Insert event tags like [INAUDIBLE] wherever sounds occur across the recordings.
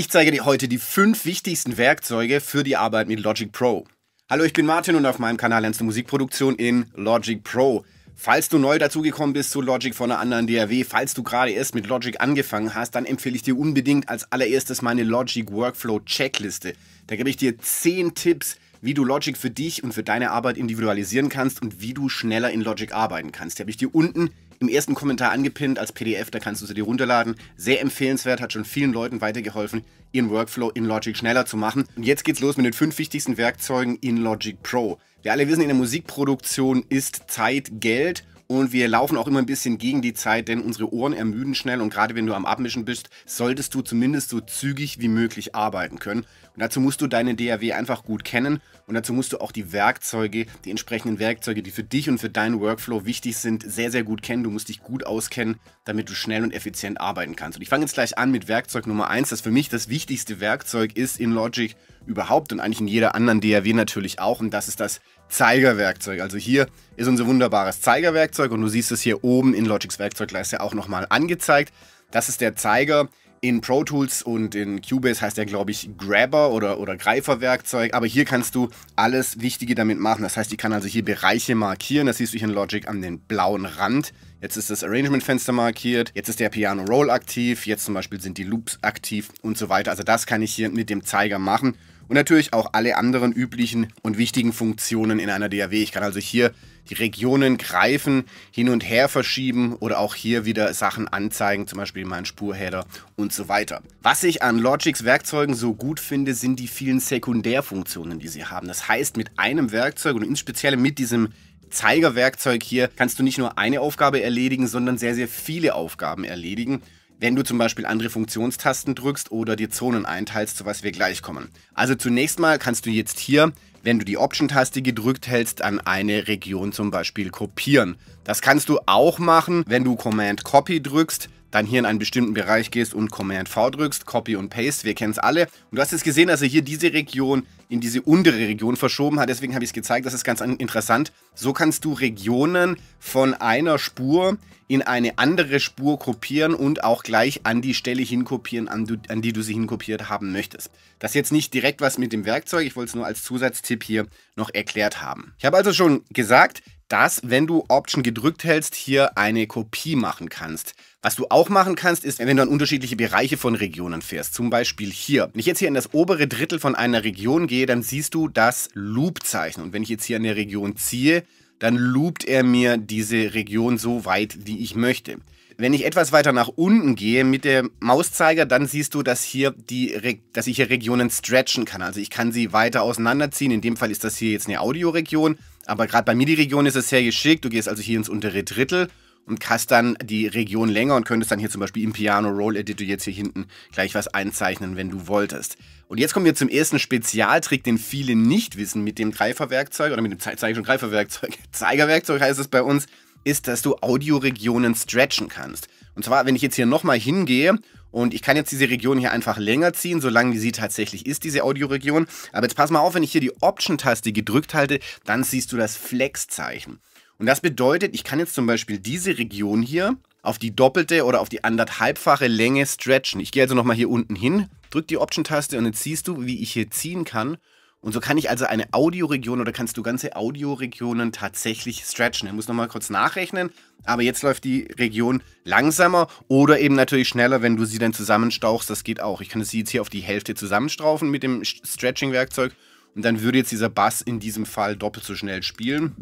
Ich zeige dir heute die fünf wichtigsten Werkzeuge für die Arbeit mit Logic Pro. Hallo, ich bin Martin und auf meinem Kanal lernst du Musikproduktion in Logic Pro. Falls du neu dazugekommen bist zu Logic von einer anderen DAW, falls du gerade erst mit Logic angefangen hast, dann empfehle ich dir unbedingt als allererstes meine Logic Workflow Checkliste. Da gebe ich dir zehn Tipps, wie du Logic für dich und für deine Arbeit individualisieren kannst und wie du schneller in Logic arbeiten kannst. Die habe ich dir unten im ersten Kommentar angepinnt als PDF, da kannst du sie dir runterladen. Sehr empfehlenswert, hat schon vielen Leuten weitergeholfen, ihren Workflow in Logic schneller zu machen. Und jetzt geht's los mit den fünf wichtigsten Werkzeugen in Logic Pro. Wir alle wissen, in der Musikproduktion ist Zeit Geld und wir laufen auch immer ein bisschen gegen die Zeit, denn unsere Ohren ermüden schnell und gerade wenn du am Abmischen bist, solltest du zumindest so zügig wie möglich arbeiten können. Und dazu musst du deine DAW einfach gut kennen und dazu musst du auch die Werkzeuge, die entsprechenden Werkzeuge, die für dich und für deinen Workflow wichtig sind, sehr, sehr gut kennen. Du musst dich gut auskennen, damit du schnell und effizient arbeiten kannst. Und ich fange jetzt gleich an mit Werkzeug Nummer 1, das für mich das wichtigste Werkzeug ist in Logic überhaupt und eigentlich in jeder anderen DAW natürlich auch. Und das ist das Zeigerwerkzeug. Also hier ist unser wunderbares Zeigerwerkzeug und du siehst es hier oben in Logics Werkzeugleiste auch nochmal angezeigt. Das ist der Zeiger. In Pro Tools und in Cubase heißt er, glaube ich, Grabber oder, oder Greiferwerkzeug. Aber hier kannst du alles Wichtige damit machen. Das heißt, ich kann also hier Bereiche markieren. Das siehst du hier in Logic an den blauen Rand. Jetzt ist das Arrangement-Fenster markiert. Jetzt ist der Piano Roll aktiv. Jetzt zum Beispiel sind die Loops aktiv und so weiter. Also das kann ich hier mit dem Zeiger machen und natürlich auch alle anderen üblichen und wichtigen Funktionen in einer DAW. Ich kann also hier die Regionen greifen, hin und her verschieben oder auch hier wieder Sachen anzeigen, zum Beispiel meinen Spurheader und so weiter. Was ich an Logics Werkzeugen so gut finde, sind die vielen Sekundärfunktionen, die sie haben. Das heißt, mit einem Werkzeug und insbesondere mit diesem Zeigerwerkzeug hier kannst du nicht nur eine Aufgabe erledigen, sondern sehr, sehr viele Aufgaben erledigen wenn du zum Beispiel andere Funktionstasten drückst oder dir Zonen einteilst, zu was wir gleich kommen. Also zunächst mal kannst du jetzt hier, wenn du die Option-Taste gedrückt hältst, an eine Region zum Beispiel kopieren. Das kannst du auch machen, wenn du Command Copy drückst, dann hier in einen bestimmten Bereich gehst und Command-V drückst, Copy und Paste, wir kennen es alle. Und du hast jetzt gesehen, dass er hier diese Region in diese untere Region verschoben hat, deswegen habe ich es gezeigt, das ist ganz interessant. So kannst du Regionen von einer Spur in eine andere Spur kopieren und auch gleich an die Stelle hinkopieren, an, du, an die du sie hinkopiert haben möchtest. Das ist jetzt nicht direkt was mit dem Werkzeug, ich wollte es nur als Zusatztipp hier noch erklärt haben. Ich habe also schon gesagt, dass, wenn du Option gedrückt hältst, hier eine Kopie machen kannst. Was du auch machen kannst, ist, wenn du an unterschiedliche Bereiche von Regionen fährst, zum Beispiel hier. Wenn ich jetzt hier in das obere Drittel von einer Region gehe, dann siehst du das Loop-Zeichen. Und wenn ich jetzt hier in der Region ziehe, dann loopt er mir diese Region so weit, wie ich möchte. Wenn ich etwas weiter nach unten gehe mit dem Mauszeiger, dann siehst du, dass, hier die, dass ich hier Regionen stretchen kann. Also ich kann sie weiter auseinanderziehen. In dem Fall ist das hier jetzt eine Audioregion. Aber gerade bei mir die Region ist es sehr geschickt. Du gehst also hier ins untere Drittel und hast dann die Region länger und könntest dann hier zum Beispiel im Piano Roll Editor jetzt hier hinten gleich was einzeichnen, wenn du wolltest. Und jetzt kommen wir zum ersten Spezialtrick, den viele nicht wissen mit dem Greiferwerkzeug oder mit dem Ze schon Greiferwerkzeug, [LAUGHS] Zeigerwerkzeug heißt es bei uns, ist, dass du Audioregionen stretchen kannst. Und zwar, wenn ich jetzt hier nochmal hingehe und ich kann jetzt diese Region hier einfach länger ziehen, solange sie tatsächlich ist, diese Audioregion. Aber jetzt pass mal auf, wenn ich hier die Option-Taste gedrückt halte, dann siehst du das Flex-Zeichen. Und das bedeutet, ich kann jetzt zum Beispiel diese Region hier auf die doppelte oder auf die anderthalbfache Länge stretchen. Ich gehe also nochmal hier unten hin, drücke die Option-Taste und jetzt siehst du, wie ich hier ziehen kann. Und so kann ich also eine Audioregion oder kannst du ganze Audioregionen tatsächlich stretchen. Ich muss nochmal kurz nachrechnen, aber jetzt läuft die Region langsamer oder eben natürlich schneller, wenn du sie dann zusammenstauchst. Das geht auch. Ich kann sie jetzt hier auf die Hälfte zusammenstraufen mit dem Stretching-Werkzeug und dann würde jetzt dieser Bass in diesem Fall doppelt so schnell spielen.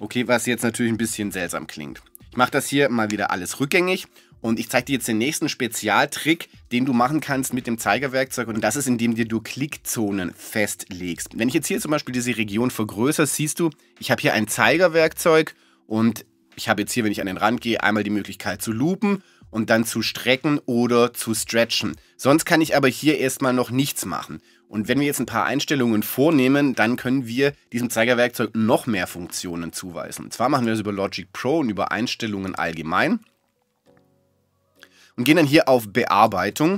Okay, was jetzt natürlich ein bisschen seltsam klingt. Ich mache das hier mal wieder alles rückgängig und ich zeige dir jetzt den nächsten Spezialtrick, den du machen kannst mit dem Zeigerwerkzeug. Und das ist, indem dir du Klickzonen festlegst. Wenn ich jetzt hier zum Beispiel diese Region vergrößere, siehst du, ich habe hier ein Zeigerwerkzeug und ich habe jetzt hier, wenn ich an den Rand gehe, einmal die Möglichkeit zu loopen und dann zu strecken oder zu stretchen. Sonst kann ich aber hier erstmal noch nichts machen. Und wenn wir jetzt ein paar Einstellungen vornehmen, dann können wir diesem Zeigerwerkzeug noch mehr Funktionen zuweisen. Und zwar machen wir das über Logic Pro und über Einstellungen allgemein und gehen dann hier auf Bearbeitung.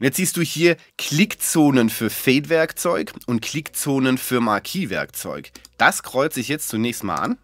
Und jetzt siehst du hier Klickzonen für Fade-Werkzeug und Klickzonen für Marquis-Werkzeug. Das kreuze ich jetzt zunächst mal an.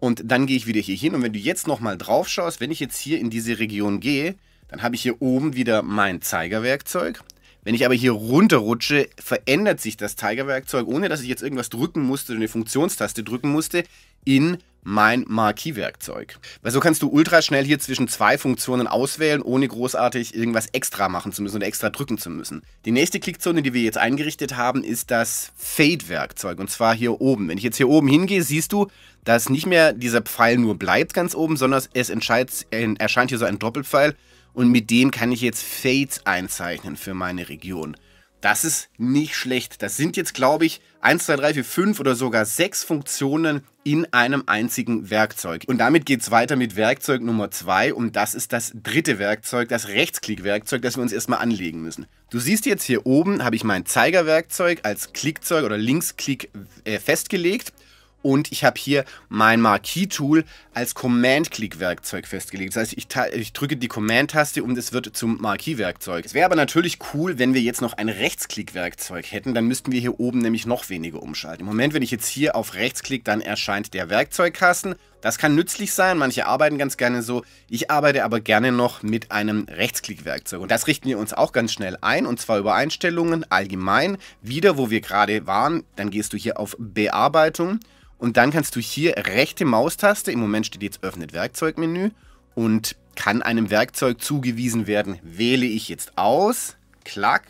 Und dann gehe ich wieder hier hin. Und wenn du jetzt nochmal drauf schaust, wenn ich jetzt hier in diese Region gehe, dann habe ich hier oben wieder mein Zeigerwerkzeug. Wenn ich aber hier runterrutsche, verändert sich das Zeigerwerkzeug, ohne dass ich jetzt irgendwas drücken musste, eine Funktionstaste drücken musste, in mein Marquis-Werkzeug. Weil so kannst du ultra schnell hier zwischen zwei Funktionen auswählen, ohne großartig irgendwas extra machen zu müssen oder extra drücken zu müssen. Die nächste Klickzone, die wir jetzt eingerichtet haben, ist das Fade-Werkzeug und zwar hier oben. Wenn ich jetzt hier oben hingehe, siehst du, dass nicht mehr dieser Pfeil nur bleibt ganz oben, sondern es erscheint hier so ein Doppelpfeil und mit dem kann ich jetzt Fades einzeichnen für meine Region. Das ist nicht schlecht. Das sind jetzt, glaube ich, 1, 2, 3, 4, 5 oder sogar 6 Funktionen in einem einzigen Werkzeug. Und damit geht es weiter mit Werkzeug Nummer 2 und das ist das dritte Werkzeug, das Rechtsklick-Werkzeug, das wir uns erstmal anlegen müssen. Du siehst jetzt hier oben, habe ich mein Zeigerwerkzeug als Klickzeug oder Linksklick äh, festgelegt und ich habe hier mein Marquee-Tool als Command-Click-Werkzeug festgelegt. Das heißt, ich, ich drücke die Command-Taste und es wird zum Marquee-Werkzeug. Es wäre aber natürlich cool, wenn wir jetzt noch ein Rechtsklick-Werkzeug hätten. Dann müssten wir hier oben nämlich noch weniger umschalten. Im Moment, wenn ich jetzt hier auf Rechtsklick, dann erscheint der Werkzeugkasten. Das kann nützlich sein, manche arbeiten ganz gerne so. Ich arbeite aber gerne noch mit einem Rechtsklick-Werkzeug. Und das richten wir uns auch ganz schnell ein, und zwar über Einstellungen allgemein. Wieder, wo wir gerade waren, dann gehst du hier auf Bearbeitung. Und dann kannst du hier rechte Maustaste, im Moment steht jetzt öffnet Werkzeugmenü und kann einem Werkzeug zugewiesen werden, wähle ich jetzt aus, klack.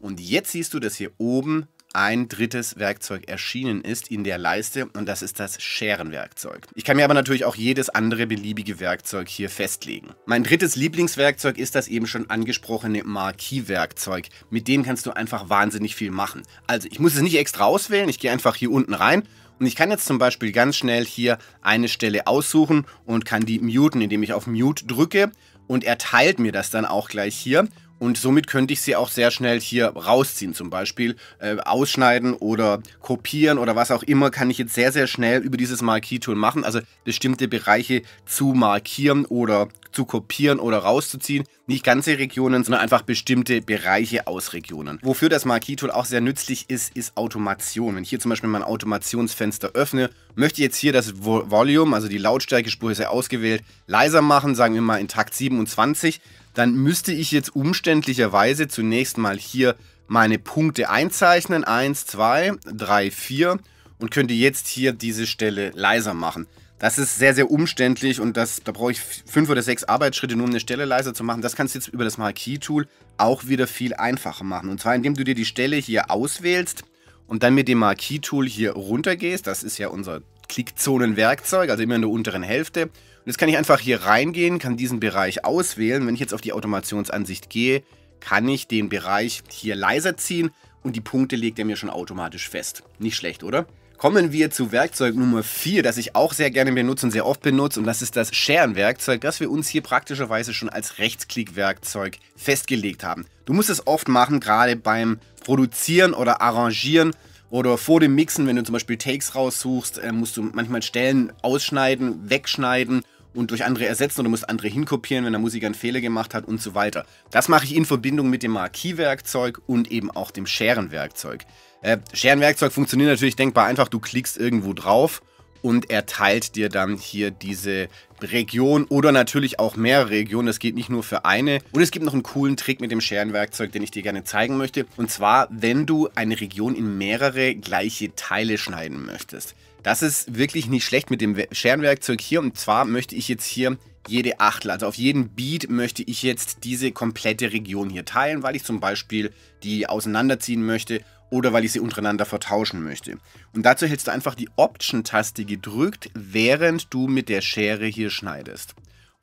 Und jetzt siehst du, dass hier oben ein drittes Werkzeug erschienen ist in der Leiste und das ist das Scherenwerkzeug. Ich kann mir aber natürlich auch jedes andere beliebige Werkzeug hier festlegen. Mein drittes Lieblingswerkzeug ist das eben schon angesprochene Marquis-Werkzeug. Mit dem kannst du einfach wahnsinnig viel machen. Also ich muss es nicht extra auswählen, ich gehe einfach hier unten rein und ich kann jetzt zum Beispiel ganz schnell hier eine Stelle aussuchen und kann die muten, indem ich auf Mute drücke und er teilt mir das dann auch gleich hier. Und somit könnte ich sie auch sehr schnell hier rausziehen, zum Beispiel äh, ausschneiden oder kopieren oder was auch immer, kann ich jetzt sehr, sehr schnell über dieses Markiertool machen. Also bestimmte Bereiche zu markieren oder zu kopieren oder rauszuziehen. Nicht ganze Regionen, sondern einfach bestimmte Bereiche aus Regionen. Wofür das Marquis-Tool auch sehr nützlich ist, ist Automation. Wenn ich hier zum Beispiel mein Automationsfenster öffne, möchte ich jetzt hier das Volume, also die Lautstärke, Spur ist ja ausgewählt, leiser machen, sagen wir mal in Takt 27, dann müsste ich jetzt umständlicherweise zunächst mal hier meine Punkte einzeichnen. 1, 2, 3, 4 und könnte jetzt hier diese Stelle leiser machen. Das ist sehr, sehr umständlich und das, da brauche ich fünf oder sechs Arbeitsschritte, nur um eine Stelle leiser zu machen. Das kannst du jetzt über das marquee tool auch wieder viel einfacher machen. Und zwar, indem du dir die Stelle hier auswählst und dann mit dem marquee tool hier runtergehst. Das ist ja unser Klickzonen-Werkzeug, also immer in der unteren Hälfte. Und jetzt kann ich einfach hier reingehen, kann diesen Bereich auswählen. Wenn ich jetzt auf die Automationsansicht gehe, kann ich den Bereich hier leiser ziehen und die Punkte legt er mir schon automatisch fest. Nicht schlecht, oder? Kommen wir zu Werkzeug Nummer 4, das ich auch sehr gerne benutze und sehr oft benutze und das ist das Scheren-Werkzeug, das wir uns hier praktischerweise schon als Rechtsklick-Werkzeug festgelegt haben. Du musst es oft machen, gerade beim Produzieren oder Arrangieren oder vor dem Mixen, wenn du zum Beispiel Takes raussuchst, äh, musst du manchmal Stellen ausschneiden, wegschneiden und durch andere ersetzen oder musst andere hinkopieren, wenn der Musiker einen Fehler gemacht hat und so weiter. Das mache ich in Verbindung mit dem Marquis-Werkzeug und eben auch dem Scheren-Werkzeug. Äh, Scheren-Werkzeug funktioniert natürlich denkbar einfach, du klickst irgendwo drauf und er teilt dir dann hier diese Region oder natürlich auch mehrere Regionen. Das geht nicht nur für eine. Und es gibt noch einen coolen Trick mit dem Scherenwerkzeug, den ich dir gerne zeigen möchte. Und zwar, wenn du eine Region in mehrere gleiche Teile schneiden möchtest. Das ist wirklich nicht schlecht mit dem Scherenwerkzeug hier. Und zwar möchte ich jetzt hier jede Achtel, also auf jeden Beat möchte ich jetzt diese komplette Region hier teilen, weil ich zum Beispiel die auseinanderziehen möchte oder weil ich sie untereinander vertauschen möchte. Und dazu hältst du einfach die Option-Taste gedrückt, während du mit der Schere hier schneidest.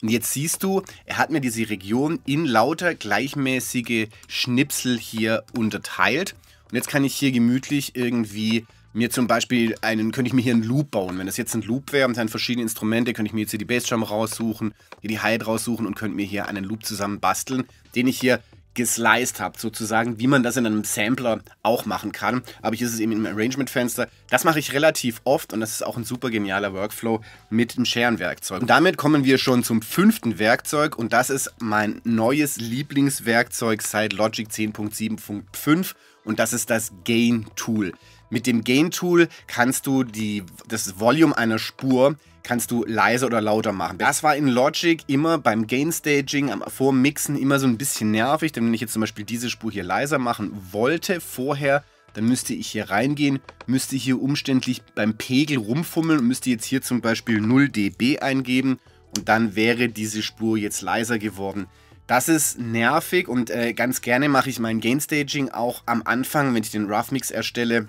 Und jetzt siehst du, er hat mir diese Region in lauter gleichmäßige Schnipsel hier unterteilt. Und jetzt kann ich hier gemütlich irgendwie mir zum Beispiel einen, könnte ich mir hier einen Loop bauen. Wenn das jetzt ein Loop wäre und dann verschiedene Instrumente, könnte ich mir jetzt hier die Bassdrum raussuchen, hier die Hi raussuchen und könnte mir hier einen Loop zusammen basteln, den ich hier gesliced habe, sozusagen, wie man das in einem Sampler auch machen kann. Aber hier ist es eben im Arrangement-Fenster. Das mache ich relativ oft und das ist auch ein super genialer Workflow mit dem Scheren-Werkzeug. Und damit kommen wir schon zum fünften Werkzeug und das ist mein neues Lieblingswerkzeug seit Logic 10.7.5 und das ist das Gain-Tool. Mit dem Gain-Tool kannst du die, das Volume einer Spur kannst du leiser oder lauter machen. Das war in Logic immer beim Gain-Staging, vor Mixen immer so ein bisschen nervig, denn wenn ich jetzt zum Beispiel diese Spur hier leiser machen wollte vorher, dann müsste ich hier reingehen, müsste hier umständlich beim Pegel rumfummeln und müsste jetzt hier zum Beispiel 0 dB eingeben und dann wäre diese Spur jetzt leiser geworden. Das ist nervig und äh, ganz gerne mache ich mein Gain Staging auch am Anfang, wenn ich den Rough Mix erstelle,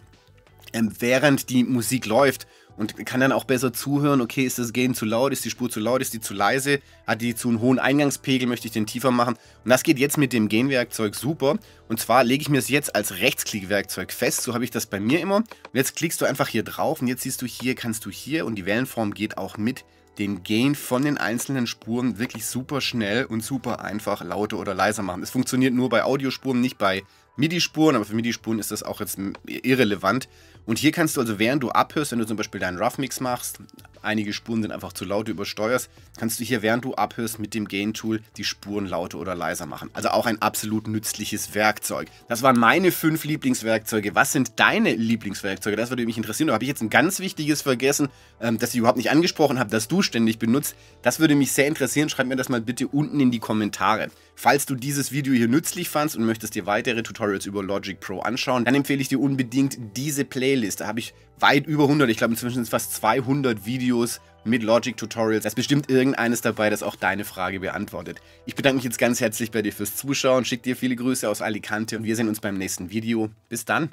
ähm, während die Musik läuft und kann dann auch besser zuhören, okay, ist das Gain zu laut, ist die Spur zu laut, ist die zu leise, hat die zu einen hohen Eingangspegel, möchte ich den tiefer machen. Und das geht jetzt mit dem Gain-Werkzeug super. Und zwar lege ich mir es jetzt als Rechtsklick-Werkzeug fest, so habe ich das bei mir immer. Und jetzt klickst du einfach hier drauf und jetzt siehst du hier, kannst du hier und die Wellenform geht auch mit den Gain von den einzelnen Spuren wirklich super schnell und super einfach lauter oder leiser machen. Es funktioniert nur bei Audiospuren, nicht bei MIDI-Spuren, aber für MIDI-Spuren ist das auch jetzt irrelevant. Und hier kannst du also, während du abhörst, wenn du zum Beispiel deinen Rough Mix machst, einige Spuren sind einfach zu laut, du übersteuerst, kannst du hier, während du abhörst, mit dem Gain Tool die Spuren lauter oder leiser machen. Also auch ein absolut nützliches Werkzeug. Das waren meine fünf Lieblingswerkzeuge. Was sind deine Lieblingswerkzeuge? Das würde mich interessieren. Da habe ich jetzt ein ganz wichtiges vergessen, ähm, das ich überhaupt nicht angesprochen habe, das du ständig benutzt. Das würde mich sehr interessieren. Schreib mir das mal bitte unten in die Kommentare. Falls du dieses Video hier nützlich fandst und möchtest dir weitere Tutorials über Logic Pro anschauen, dann empfehle ich dir unbedingt diese Playlist. Da habe ich weit über 100, ich glaube inzwischen sind es fast 200 Videos mit Logic Tutorials. Da ist bestimmt irgendeines dabei, das auch deine Frage beantwortet. Ich bedanke mich jetzt ganz herzlich bei dir fürs Zuschauen, schicke dir viele Grüße aus Alicante und wir sehen uns beim nächsten Video. Bis dann!